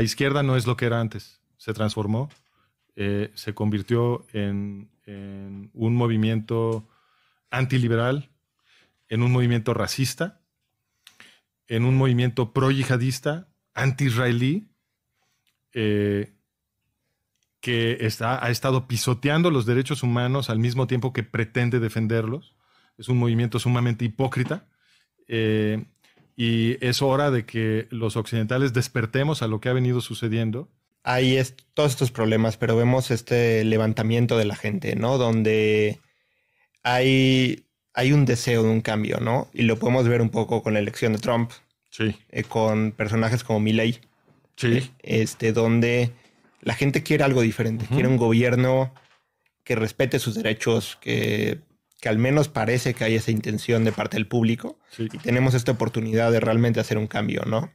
La izquierda no es lo que era antes, se transformó, eh, se convirtió en, un movimiento antiliberal, en un movimiento racista, en un movimiento pro-yihadista, anti-israelí, eh, que está, ha estado pisoteando los derechos humanos al mismo tiempo que pretende defenderlos. Es un movimiento sumamente hipócrita eh, y es hora de que los occidentales despertemos a lo que ha venido sucediendo. Hay todos estos problemas, pero vemos este levantamiento de la gente, ¿no? Donde hay, hay un deseo de un cambio, ¿no? Y lo podemos ver un poco con la elección de Trump. Sí. Eh, con personajes como Milley. Sí. Eh, este, donde la gente quiere algo diferente, quiere un gobierno que respete sus derechos, que que al menos parece que hay esa intención de parte del público y tenemos esta oportunidad de realmente hacer un cambio, ¿no?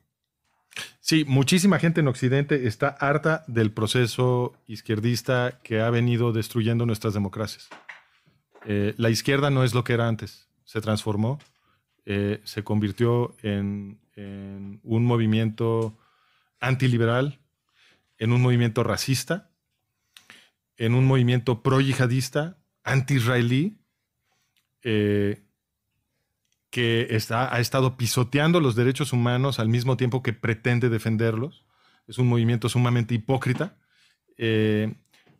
Sí, muchísima gente en Occidente está harta del proceso izquierdista que ha venido destruyendo nuestras democracias. Eh, la izquierda no es lo que era antes, se transformó, eh, se convirtió en, en un movimiento antiliberal, en un movimiento racista, en un movimiento pro-yihadista, anti-israelí, eh, que está, ha estado pisoteando los derechos humanos al mismo tiempo que pretende defenderlos. Es un movimiento sumamente hipócrita. Eh,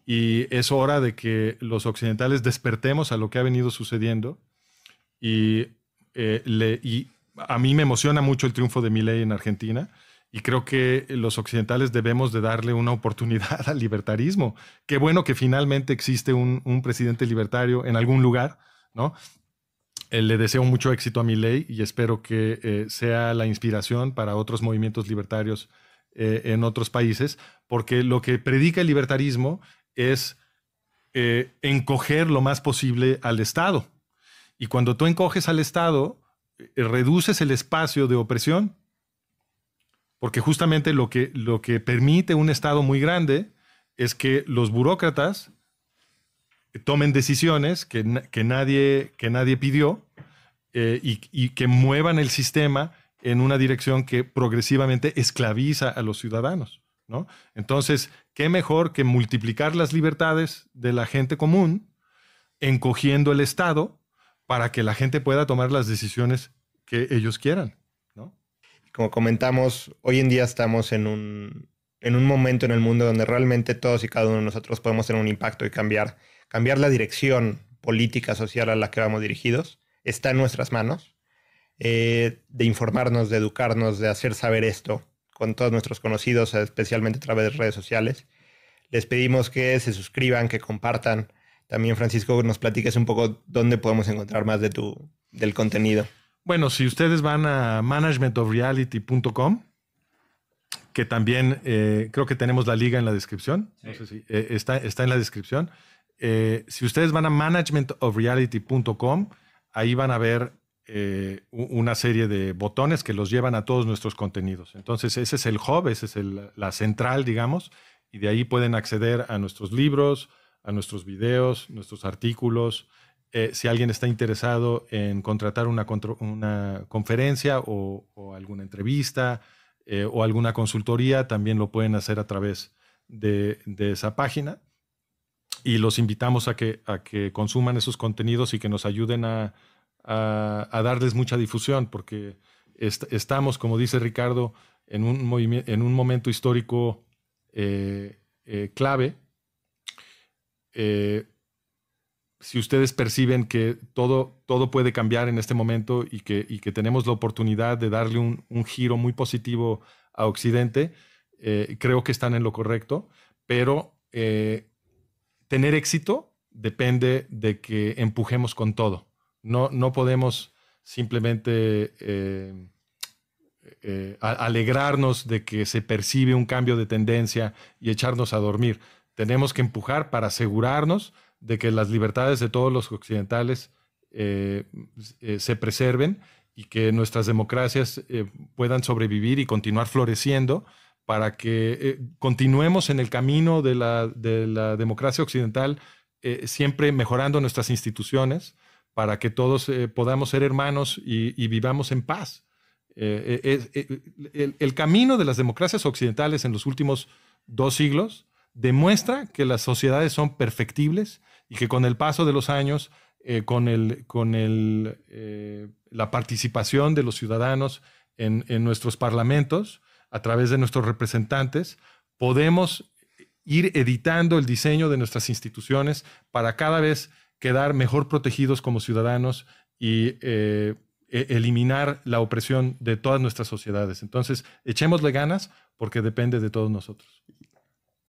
y es hora de que los occidentales despertemos a lo que ha venido sucediendo. Y, eh, le, y a mí me emociona mucho el triunfo de Milei en Argentina. Y creo que los occidentales debemos de darle una oportunidad al libertarismo. Qué bueno que finalmente existe un, un presidente libertario en algún lugar ¿no? Eh, le deseo mucho éxito a mi ley y espero que eh, sea la inspiración para otros movimientos libertarios eh, en otros países, porque lo que predica el libertarismo es encoger lo más posible al Estado. Y cuando tú encoges al Estado, reduces el espacio de opresión, porque justamente lo que, lo que permite un Estado muy grande es que los burócratas tomen decisiones que, nadie, que nadie pidió eh, y, que muevan el sistema en una dirección que progresivamente esclaviza a los ciudadanos. ¿no? Entonces, ¿qué mejor que multiplicar las libertades de la gente común encogiendo el Estado para que la gente pueda tomar las decisiones que ellos quieran? Como comentamos, hoy en día estamos en un, en un momento en el mundo donde realmente todos y cada uno de nosotros podemos tener un impacto y cambiar, cambiar la dirección política social a la que vamos dirigidos, está en nuestras manos, eh, de informarnos, de educarnos, de hacer saber esto con todos nuestros conocidos, especialmente a través de redes sociales. Les pedimos que se suscriban, que compartan. También, Francisco, nos platiques un poco dónde podemos encontrar más de tu, del contenido. Bueno, si ustedes van a managementofreality.com, que también eh, creo que tenemos la liga en la descripción. si, eh, está, está en la descripción. Eh, si ustedes van a managementofreality.com, ahí van a ver una serie de botones que los llevan a todos nuestros contenidos. Entonces, ese es el hub, esa es la central, digamos, y de ahí pueden acceder a nuestros libros, a nuestros videos, nuestros artículos. si alguien está interesado en contratar una, conferencia o, alguna entrevista eh, o alguna consultoría, también lo pueden hacer a través de, esa página. Y los invitamos a que, a que, consuman esos contenidos y que nos ayuden a, darles mucha difusión, porque estamos, como dice Ricardo, en un, en un momento histórico eh, eh, clave si ustedes perciben que todo, todo puede cambiar en este momento y que, que tenemos la oportunidad de darle un, giro muy positivo a Occidente, eh, creo que están en lo correcto, pero eh, tener éxito depende de que empujemos con todo. No, podemos simplemente eh, alegrarnos de que se percibe un cambio de tendencia y echarnos a dormir. Tenemos que empujar para asegurarnos de que las libertades de todos los occidentales eh, eh, se preserven y que nuestras democracias eh, puedan sobrevivir y continuar floreciendo para que continuemos en el camino de la, democracia occidental, siempre mejorando nuestras instituciones, para que todos podamos ser hermanos y, vivamos en paz. El, el, camino de las democracias occidentales en los últimos dos siglos demuestra que las sociedades son perfectibles y que con el paso de los años, eh, con, el, con eh, la participación de los ciudadanos en, nuestros parlamentos, a través de nuestros representantes, podemos ir editando el diseño de nuestras instituciones para cada vez quedar mejor protegidos como ciudadanos y eh, e, eliminar la opresión de todas nuestras sociedades. Entonces, echémosle ganas porque depende de todos nosotros.